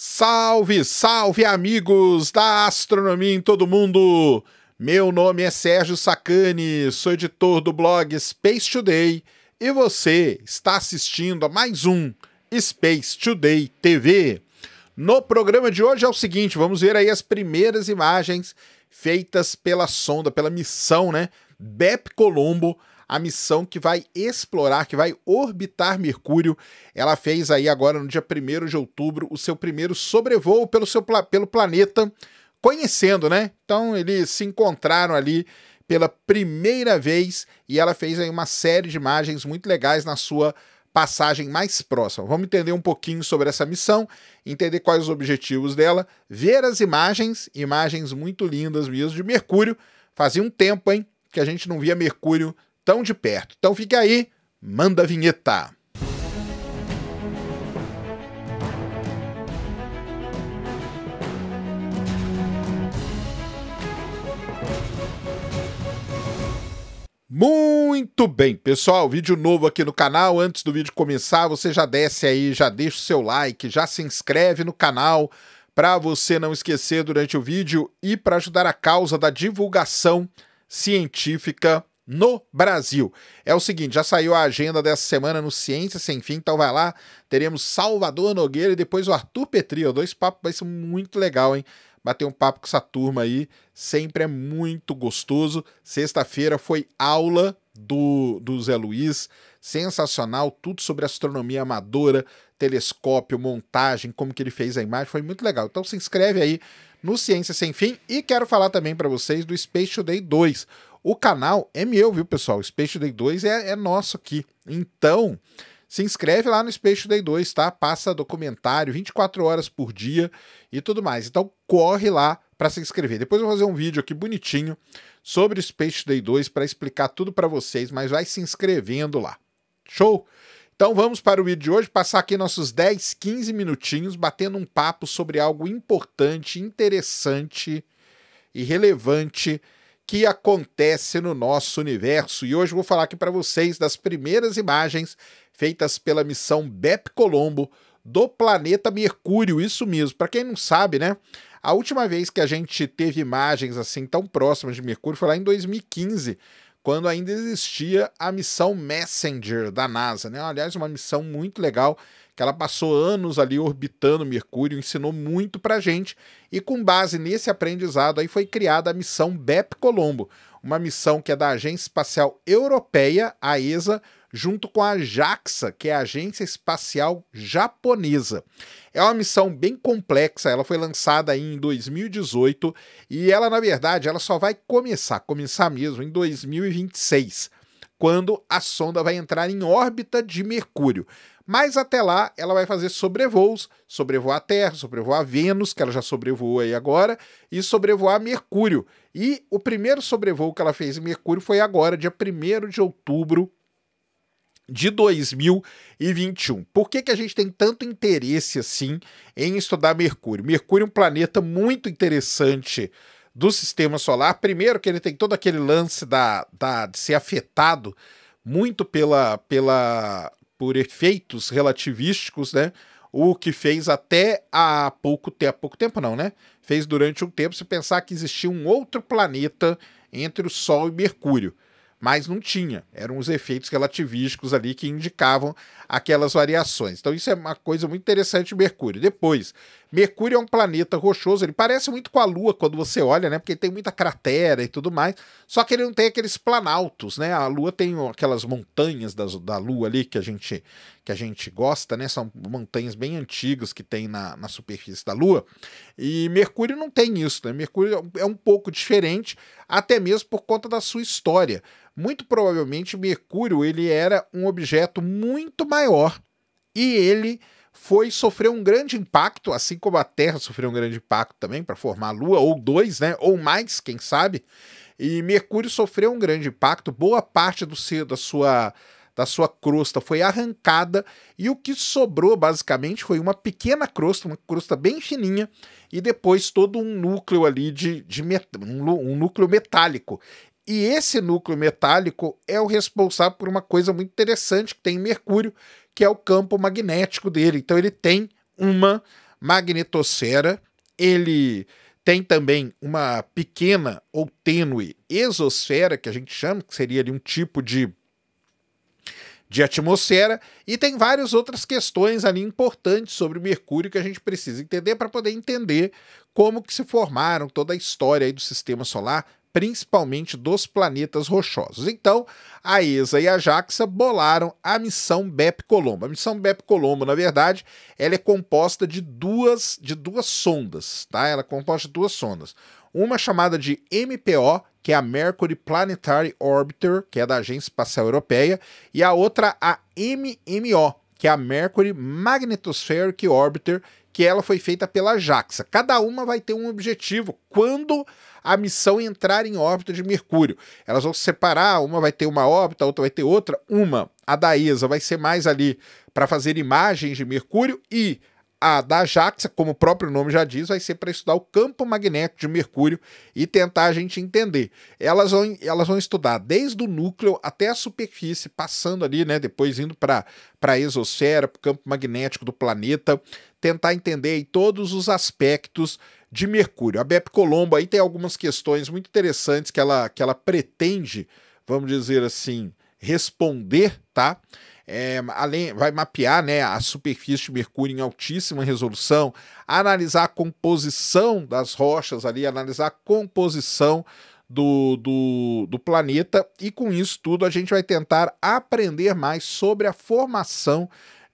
Salve, salve amigos da astronomia em todo mundo! Meu nome é Sérgio Sacani, sou editor do blog Space Today e você está assistindo a mais um Space Today TV. No programa de hoje é o seguinte, vamos ver aí as primeiras imagens feitas pela sonda, pela missão, né? BEP Colombo a missão que vai explorar, que vai orbitar Mercúrio. Ela fez aí agora no dia 1 de outubro o seu primeiro sobrevoo pelo, seu, pelo planeta, conhecendo, né? Então eles se encontraram ali pela primeira vez e ela fez aí uma série de imagens muito legais na sua passagem mais próxima. Vamos entender um pouquinho sobre essa missão, entender quais os objetivos dela, ver as imagens, imagens muito lindas mesmo de Mercúrio. Fazia um tempo, hein, que a gente não via Mercúrio tão de perto. Então fica aí, manda a vinheta. Muito bem, pessoal, vídeo novo aqui no canal. Antes do vídeo começar, você já desce aí, já deixa o seu like, já se inscreve no canal para você não esquecer durante o vídeo e para ajudar a causa da divulgação científica no Brasil. É o seguinte, já saiu a agenda dessa semana no Ciência Sem Fim, então vai lá. Teremos Salvador Nogueira e depois o Arthur Petri Dois papos, vai ser muito legal, hein? Bater um papo com essa turma aí sempre é muito gostoso. Sexta-feira foi aula do, do Zé Luiz, sensacional, tudo sobre astronomia amadora, telescópio, montagem, como que ele fez a imagem, foi muito legal. Então se inscreve aí no Ciência Sem Fim e quero falar também para vocês do Space Today 2. O canal é meu, viu, pessoal? Space Day 2 é, é nosso aqui. Então, se inscreve lá no Space Day 2, tá? Passa documentário 24 horas por dia e tudo mais. Então corre lá para se inscrever. Depois eu vou fazer um vídeo aqui bonitinho sobre o Space Day 2 para explicar tudo para vocês, mas vai se inscrevendo lá. Show? Então vamos para o vídeo de hoje, passar aqui nossos 10, 15 minutinhos batendo um papo sobre algo importante, interessante e relevante que acontece no nosso universo. E hoje vou falar aqui para vocês das primeiras imagens feitas pela missão BEP Colombo do planeta Mercúrio. Isso mesmo. Para quem não sabe, né? A última vez que a gente teve imagens assim tão próximas de Mercúrio foi lá em 2015, quando ainda existia a missão Messenger da NASA, né? Aliás, uma missão muito legal que ela passou anos ali orbitando Mercúrio, ensinou muito para gente, e com base nesse aprendizado aí foi criada a missão BEP Colombo, uma missão que é da Agência Espacial Europeia, a ESA, junto com a JAXA, que é a Agência Espacial Japonesa. É uma missão bem complexa, ela foi lançada aí em 2018 e ela, na verdade, ela só vai começar, começar mesmo em 2026, quando a sonda vai entrar em órbita de Mercúrio. Mas até lá, ela vai fazer sobrevoos, sobrevoar a Terra, sobrevoar Vênus, que ela já sobrevoou aí agora, e sobrevoar Mercúrio. E o primeiro sobrevoo que ela fez em Mercúrio foi agora, dia 1 de outubro de 2021. Por que, que a gente tem tanto interesse assim em estudar Mercúrio? Mercúrio é um planeta muito interessante do sistema solar. Primeiro, que ele tem todo aquele lance da, da, de ser afetado muito pela, pela por efeitos relativísticos, né? O que fez até há pouco tempo, pouco tempo não, né? Fez durante um tempo se pensar que existia um outro planeta entre o Sol e Mercúrio mas não tinha. Eram os efeitos relativísticos ali que indicavam aquelas variações. Então, isso é uma coisa muito interessante de Mercúrio. Depois, Mercúrio é um planeta rochoso, ele parece muito com a Lua quando você olha, né? Porque tem muita cratera e tudo mais. Só que ele não tem aqueles planaltos, né? A Lua tem aquelas montanhas das, da Lua ali que a gente que a gente gosta, né? São montanhas bem antigas que tem na, na superfície da Lua. E Mercúrio não tem isso, né? Mercúrio é um pouco diferente, até mesmo por conta da sua história. Muito provavelmente Mercúrio ele era um objeto muito maior e ele foi sofrer um grande impacto, assim como a Terra sofreu um grande impacto também para formar a Lua, ou dois, né? Ou mais, quem sabe. E Mercúrio sofreu um grande impacto, boa parte do seu, da sua da sua crosta foi arrancada e o que sobrou basicamente foi uma pequena crosta, uma crosta bem fininha e depois todo um núcleo ali de, de met um, um núcleo metálico. E esse núcleo metálico é o responsável por uma coisa muito interessante que tem em Mercúrio, que é o campo magnético dele. Então ele tem uma magnetosfera, ele tem também uma pequena ou tênue exosfera, que a gente chama, que seria ali um tipo de de atmosfera e tem várias outras questões ali importantes sobre Mercúrio que a gente precisa entender para poder entender como que se formaram toda a história aí do sistema solar, principalmente dos planetas rochosos. Então, a ESA e a JAXA bolaram a missão BEP Colombo. A missão BEP Colombo, na verdade, ela é composta de duas de duas sondas, tá? Ela é composta de duas sondas. Uma chamada de MPO, que é a Mercury Planetary Orbiter, que é da Agência Espacial Europeia, e a outra a MMO, que é a Mercury Magnetospheric Orbiter, que ela foi feita pela JAXA. Cada uma vai ter um objetivo quando a missão entrar em órbita de Mercúrio. Elas vão se separar, uma vai ter uma órbita, outra vai ter outra. Uma, a da ESA, vai ser mais ali para fazer imagens de Mercúrio e a da JAXA, como o próprio nome já diz, vai ser para estudar o campo magnético de Mercúrio e tentar a gente entender. Elas vão, elas vão estudar desde o núcleo até a superfície, passando ali, né, depois indo para a exosfera, para o campo magnético do planeta, tentar entender todos os aspectos de Mercúrio. A Bep Colombo aí tem algumas questões muito interessantes que ela, que ela pretende, vamos dizer assim, responder, tá? é, além, vai mapear né, a superfície de Mercúrio em altíssima resolução, analisar a composição das rochas ali, analisar a composição do, do, do, planeta, e com isso tudo a gente vai tentar aprender mais sobre a formação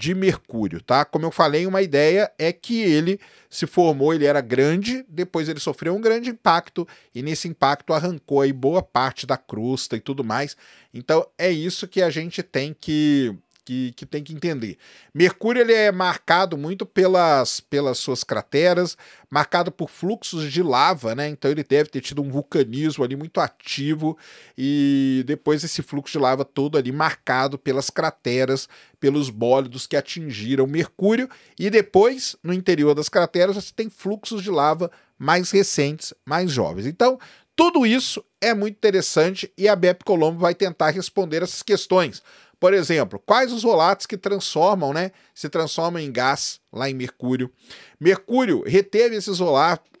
de Mercúrio, tá? Como eu falei, uma ideia é que ele se formou, ele era grande, depois ele sofreu um grande impacto e nesse impacto arrancou aí boa parte da crosta e tudo mais. Então é isso que a gente tem que que, que tem que entender. Mercúrio ele é marcado muito pelas, pelas suas crateras, marcado por fluxos de lava, né? Então ele deve ter tido um vulcanismo ali muito ativo e depois esse fluxo de lava todo ali marcado pelas crateras, pelos bólidos que atingiram Mercúrio e depois no interior das crateras você tem fluxos de lava mais recentes, mais jovens. Então, tudo isso é muito interessante e a Bep Colombo vai tentar responder essas questões. Por exemplo, quais os volatos que transformam, né? Se transformam em gás lá em mercúrio. Mercúrio reteve esses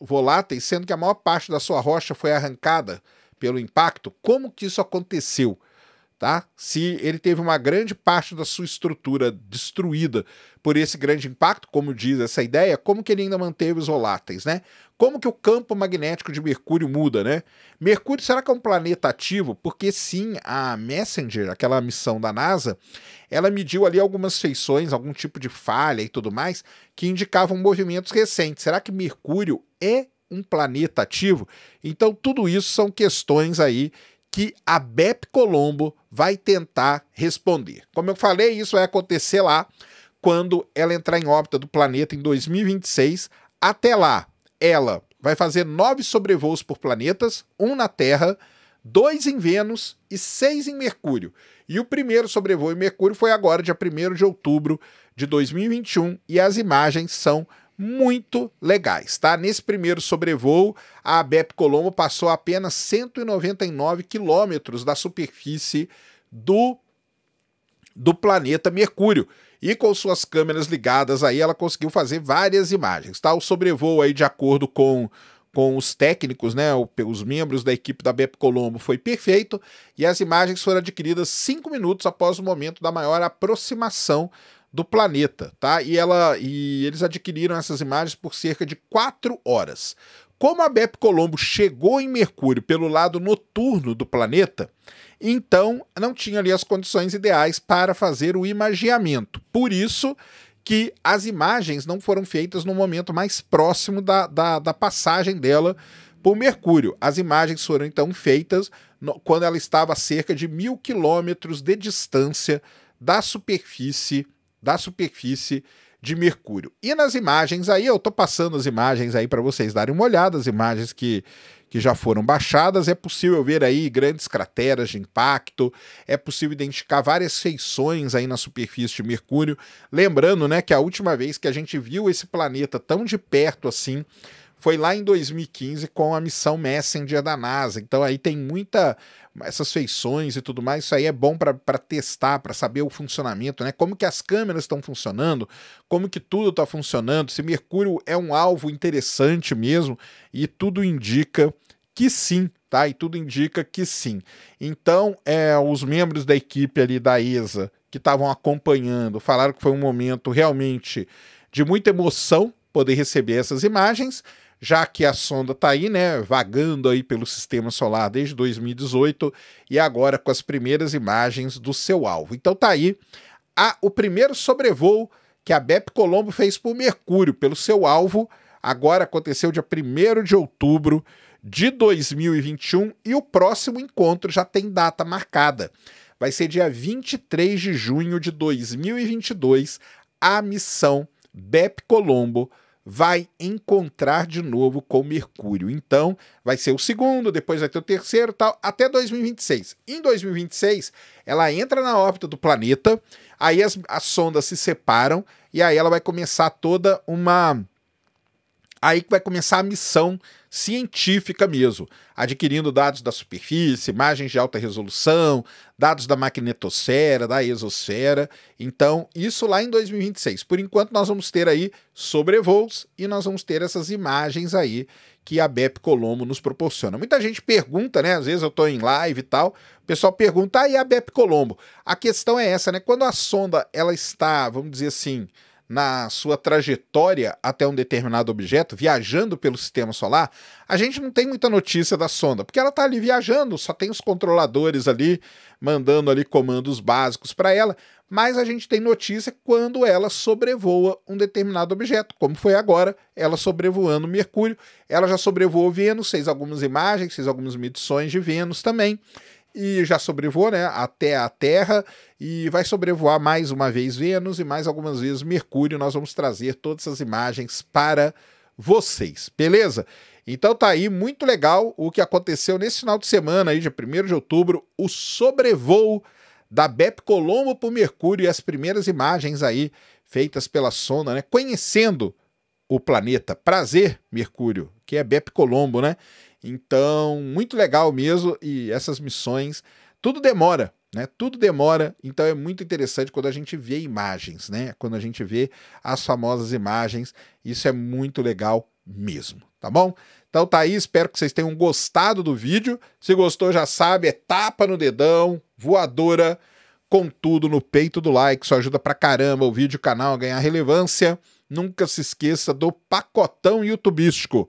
voláteis, sendo que a maior parte da sua rocha foi arrancada pelo impacto. Como que isso aconteceu? tá? Se ele teve uma grande parte da sua estrutura destruída por esse grande impacto, como diz essa ideia, como que ele ainda manteve os voláteis, né? Como que o campo magnético de Mercúrio muda, né? Mercúrio será que é um planeta ativo? Porque sim, a Messenger, aquela missão da NASA, ela mediu ali algumas feições, algum tipo de falha e tudo mais, que indicavam movimentos recentes. Será que Mercúrio é um planeta ativo? Então, tudo isso são questões aí que a BEP Colombo vai tentar responder. Como eu falei, isso vai acontecer lá quando ela entrar em órbita do planeta em 2026. Até lá, ela vai fazer nove sobrevoos por planetas, um na Terra, dois em Vênus e seis em Mercúrio. E o primeiro sobrevoo em Mercúrio foi agora, dia 1 de outubro de 2021, e as imagens são muito legais, tá? Nesse primeiro sobrevoo, a BEP Colombo passou apenas 199 quilômetros da superfície do, do planeta Mercúrio. E com suas câmeras ligadas aí, ela conseguiu fazer várias imagens, tá? O sobrevoo aí, de acordo com com os técnicos, né, os membros da equipe da BEP Colombo foi perfeito e as imagens foram adquiridas cinco minutos após o momento da maior aproximação do planeta, tá? E ela e eles adquiriram essas imagens por cerca de quatro horas. Como a BEP Colombo chegou em Mercúrio pelo lado noturno do planeta, então não tinha ali as condições ideais para fazer o imagiamento. Por isso que as imagens não foram feitas no momento mais próximo da, da, da passagem dela por Mercúrio. As imagens foram então feitas no, quando ela estava a cerca de mil quilômetros de distância da superfície da superfície de Mercúrio. E nas imagens aí, eu estou passando as imagens aí para vocês darem uma olhada, as imagens que, que já foram baixadas, é possível ver aí grandes crateras de impacto, é possível identificar várias feições aí na superfície de Mercúrio. Lembrando, né, que a última vez que a gente viu esse planeta tão de perto assim foi lá em 2015 com a missão Messenger da NASA. Então aí tem muita essas feições e tudo mais. Isso aí é bom para testar, para saber o funcionamento, né? Como que as câmeras estão funcionando, como que tudo está funcionando, se Mercúrio é um alvo interessante mesmo, e tudo indica que sim, tá? E tudo indica que sim. Então, é, os membros da equipe ali da ESA que estavam acompanhando falaram que foi um momento realmente de muita emoção poder receber essas imagens, já que a sonda está aí, né, vagando aí pelo sistema solar desde 2018 e agora com as primeiras imagens do seu alvo. Então está aí a, o primeiro sobrevoo que a BEP Colombo fez por Mercúrio, pelo seu alvo, agora aconteceu dia 1 de outubro de 2021 e o próximo encontro já tem data marcada. Vai ser dia 23 de junho de 2022, a missão BEP Colombo vai encontrar de novo com Mercúrio. Então, vai ser o segundo, depois vai ter o terceiro, tal, até 2026. Em 2026, ela entra na órbita do planeta, aí as, as sondas se separam e aí ela vai começar toda uma aí que vai começar a missão científica mesmo, adquirindo dados da superfície, imagens de alta resolução, dados da magnetosfera, da exosfera. Então, isso lá em 2026. Por enquanto, nós vamos ter aí sobrevoos e nós vamos ter essas imagens aí que a BEP Colombo nos proporciona. Muita gente pergunta, né? Às vezes eu estou em live e tal, o pessoal pergunta, ah, e a BEP Colombo? A questão é essa, né? Quando a sonda ela está, vamos dizer assim, na sua trajetória até um determinado objeto, viajando pelo sistema solar, a gente não tem muita notícia da sonda, porque ela está ali viajando, só tem os controladores ali mandando ali comandos básicos para ela, mas a gente tem notícia quando ela sobrevoa um determinado objeto, como foi agora, ela sobrevoando Mercúrio. Ela já sobrevoou Vênus, fez algumas imagens, fez algumas medições de Vênus também e já sobrevoou, né, até a Terra e vai sobrevoar mais uma vez Vênus e mais algumas vezes Mercúrio. Nós vamos trazer todas essas imagens para vocês, beleza? Então tá aí, muito legal o que aconteceu nesse final de semana aí, de 1 de outubro, o sobrevoo da BEP Colombo para Mercúrio e as primeiras imagens aí feitas pela sonda, né, conhecendo o planeta. Prazer, Mercúrio, que é BEP Colombo, né? Então, muito legal mesmo. E essas missões, tudo demora, né? Tudo demora, então é muito interessante quando a gente vê imagens, né? Quando a gente vê as famosas imagens, isso é muito legal mesmo, tá bom? Então tá aí, espero que vocês tenham gostado do vídeo. Se gostou, já sabe, é tapa no dedão, voadora, com tudo no peito do like, isso ajuda pra caramba o vídeo, o canal a ganhar relevância. Nunca se esqueça do pacotão youtubístico